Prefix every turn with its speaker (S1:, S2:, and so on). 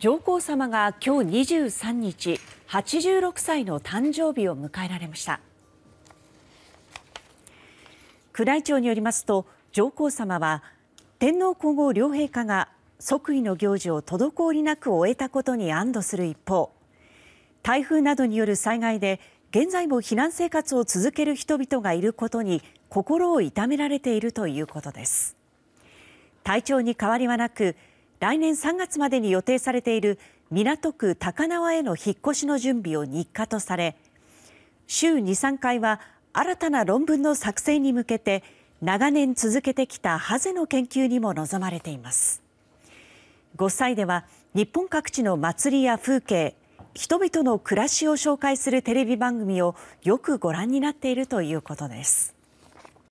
S1: 上皇さまが今日23日86歳の誕生日を迎えられました宮内庁によりますと上皇さまは天皇皇后両陛下が即位の行事を滞りなく終えたことに安堵する一方台風などによる災害で現在も避難生活を続ける人々がいることに心を痛められているということです体調に変わりはなく来年3月までに予定されている港区高輪への引っ越しの準備を日課とされ週23回は新たな論文の作成に向けて長年続けてきたハゼの研究にも臨まれていますご夫妻では日本各地の祭りや風景人々の暮らしを紹介するテレビ番組をよくご覧になっているということです